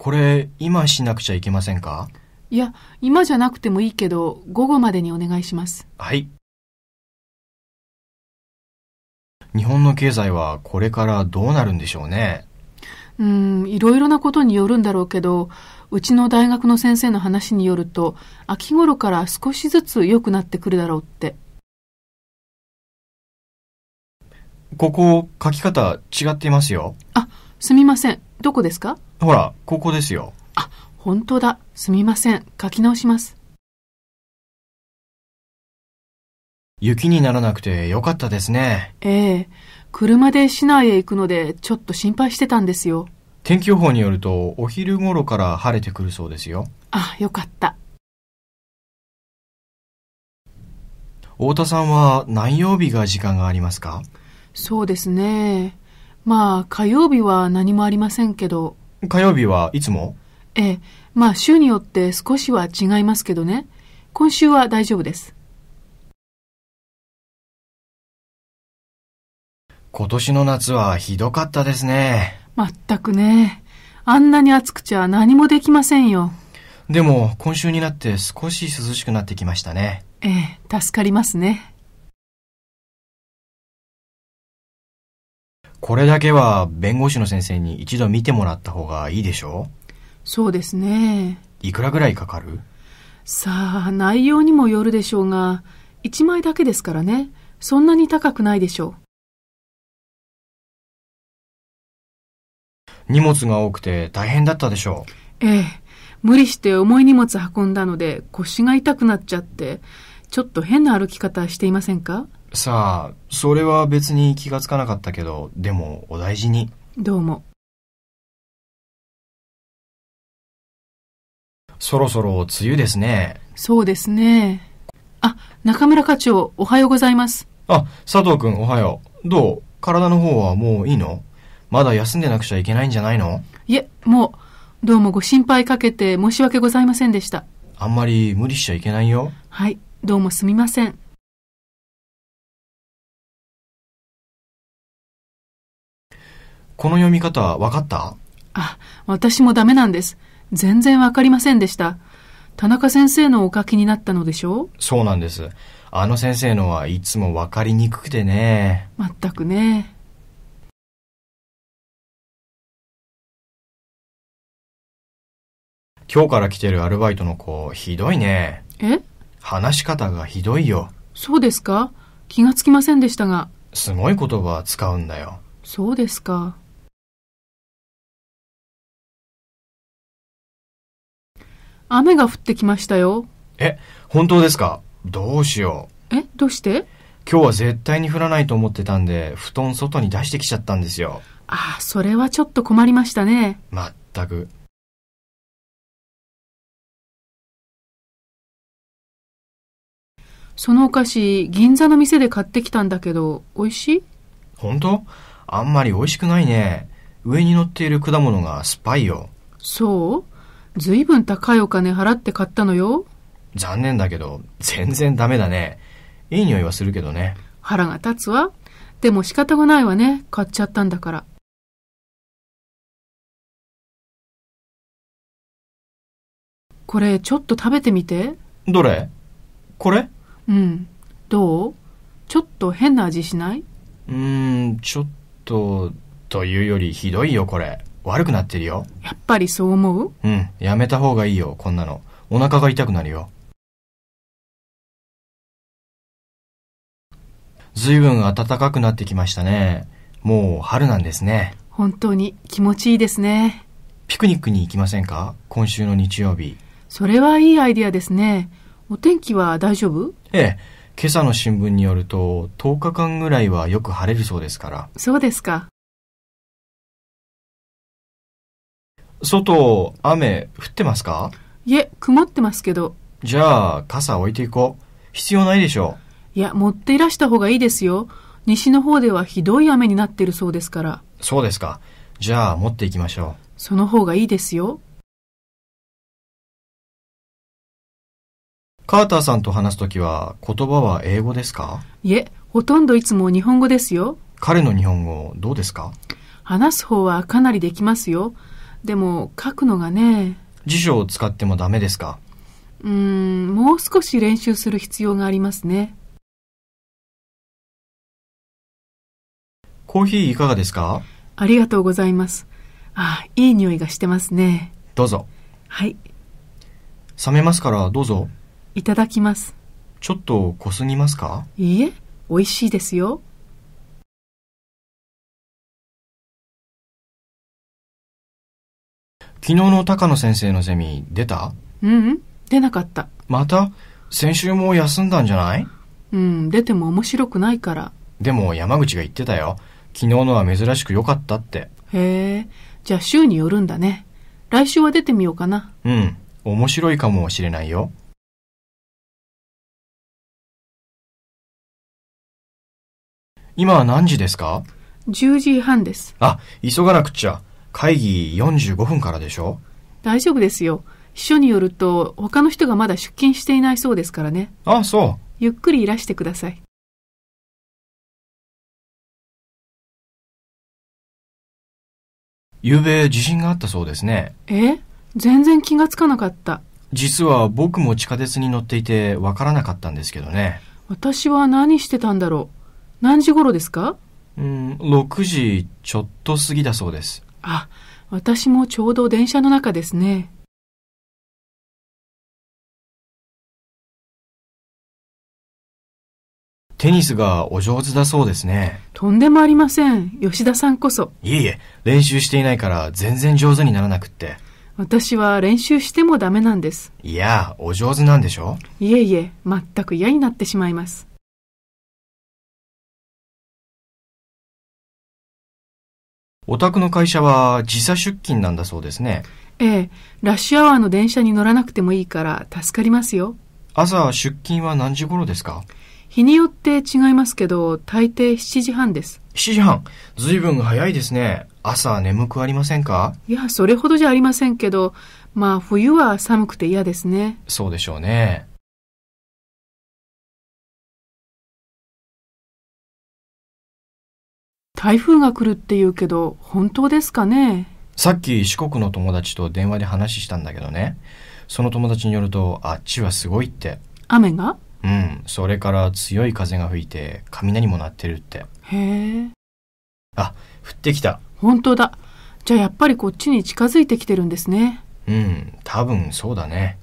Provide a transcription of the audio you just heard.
これ、今しなくちゃいけませんかいや、今じゃなくてもいいけど、午後までにお願いします。はい。日本の経済はこれからどうなるんでしょうね。うん、いろいろなことによるんだろうけど、うちの大学の先生の話によると、秋頃から少しずつ良くなってくるだろうって。ここ、書き方違っていますよ。あ、すみません。どこですかほら、ここですよ。あ、本当だ。すみません。書き直します。雪にならなくてよかったですね。ええ車で市内へ行くので、ちょっと心配してたんですよ。天気予報によると、お昼頃から晴れてくるそうですよ。あ、よかった。太田さんは何曜日が時間がありますかそうですね。まあ、火曜日は何もありませんけど。火曜日はいつもええ。まあ、週によって少しは違いますけどね。今週は大丈夫です。今年の夏はひどかったですね。まったくね。あんなに暑くちゃ何もできませんよ。でも、今週になって少し涼しくなってきましたね。ええ、助かりますね。これだけは弁護士の先生に一度見てもらった方がいいでしょうそうですね。いくらぐらいかかるさあ、内容にもよるでしょうが、1枚だけですからね、そんなに高くないでしょう。荷物が多くて大変だったでしょう。ええ。無理して重い荷物運んだので腰が痛くなっちゃって、ちょっと変な歩き方していませんかさあ、それは別に気がつかなかったけど、でもお大事に。どうも。そろそろ梅雨ですね。そうですね。あ、中村課長、おはようございます。あ、佐藤君、おはよう。どう体の方はもういいのまだ休んでなくちゃいけないんじゃないのいえ、もう、どうもご心配かけて申し訳ございませんでした。あんまり無理しちゃいけないよ。はい、どうもすみません。この読み方分かったあ、私もダメなんです。全然わかりませんでした。田中先生のお書きになったのでしょうそうなんです。あの先生のはいつもわかりにくくてね。まったくね。今日から来てるアルバイトの子、ひどいね。え話し方がひどいよ。そうですか気がつきませんでしたが。すごい言葉使うんだよ。そうですか。雨が降ってきましたよ。え、本当ですかどうしよう。え、どうして今日は絶対に降らないと思ってたんで、布団外に出してきちゃったんですよ。ああ、それはちょっと困りましたね。まったく。そのお菓子、銀座の店で買ってきたんだけど、美味しい本当あんまり美味しくないね。上に乗っている果物がスパイよ。そうずいぶん高いお金払って買ったのよ。残念だけど、全然ダメだね。いい匂いはするけどね。腹が立つわ。でも仕方がないわね。買っちゃったんだから。これ、ちょっと食べてみて。どれこれうん。どうちょっと変な味しないうーん、ちょっと、というよりひどいよ、これ。悪くなってるよ。やっぱりそう思ううん、やめた方がいいよ、こんなの。お腹が痛くなるよ。ずいぶん暖かくなってきましたね。もう春なんですね。本当に気持ちいいですね。ピクニックに行きませんか今週の日曜日。それはいいアイディアですね。お天気は大丈夫ええ。今朝の新聞によると、10日間ぐらいはよく晴れるそうですから。そうですか。外、雨、降ってますかいえ、曇ってますけど。じゃあ、傘置いていこう。必要ないでしょう。いや、持っていらした方がいいですよ。西の方ではひどい雨になってるそうですから。そうですか。じゃあ、持っていきましょう。その方がいいですよ。カーターさんと話すときは、言葉は英語ですかいえ、ほとんどいつも日本語ですよ。彼の日本語、どうですか話す方はかなりできますよ。でも書くのがね辞書を使ってもダメですかうんもう少し練習する必要がありますねコーヒーいかがですかありがとうございますあいい匂いがしてますねどうぞはい冷めますからどうぞいただきますちょっと濃すぎますかいいえ美味しいですよ昨日の高野先生のゼミ出たううん出なかったまた先週も休んだんじゃないうん出ても面白くないからでも山口が言ってたよ昨日のは珍しく良かったってへえじゃあ週によるんだね来週は出てみようかなうん面白いかもしれないよ今は何時ですか10時半ですあ急がなくちゃ会議45分からでしょ大丈夫ですよ。秘書によると、他の人がまだ出勤していないそうですからね。あ、そう。ゆっくりいらしてください。昨夜地震があったそうですね。え全然気がつかなかった。実は僕も地下鉄に乗っていてわからなかったんですけどね。私は何してたんだろう。何時頃ですかうん、6時ちょっと過ぎだそうです。あ、私もちょうど電車の中ですね。テニスがお上手だそうですね。とんでもありません。吉田さんこそ。いえいえ、練習していないから全然上手にならなくって。私は練習してもダメなんです。いや、お上手なんでしょいえいえ、全く嫌になってしまいます。お宅の会社は時差出勤なんだそうですね。ええ、ラッシュアワーの電車に乗らなくてもいいから助かりますよ。朝出勤は何時頃ですか日によって違いますけど、大抵7時半です。7時半随分早いですね。朝眠くありませんかいや、それほどじゃありませんけど、まあ冬は寒くて嫌ですね。そうでしょうね。台風が来るって言うけど本当ですかねさっき四国の友達と電話で話したんだけどねその友達によるとあっちはすごいって雨がうんそれから強い風が吹いて雷も鳴ってるってへえあ降ってきた本当だじゃあやっぱりこっちに近づいてきてるんですねうん多分そうだね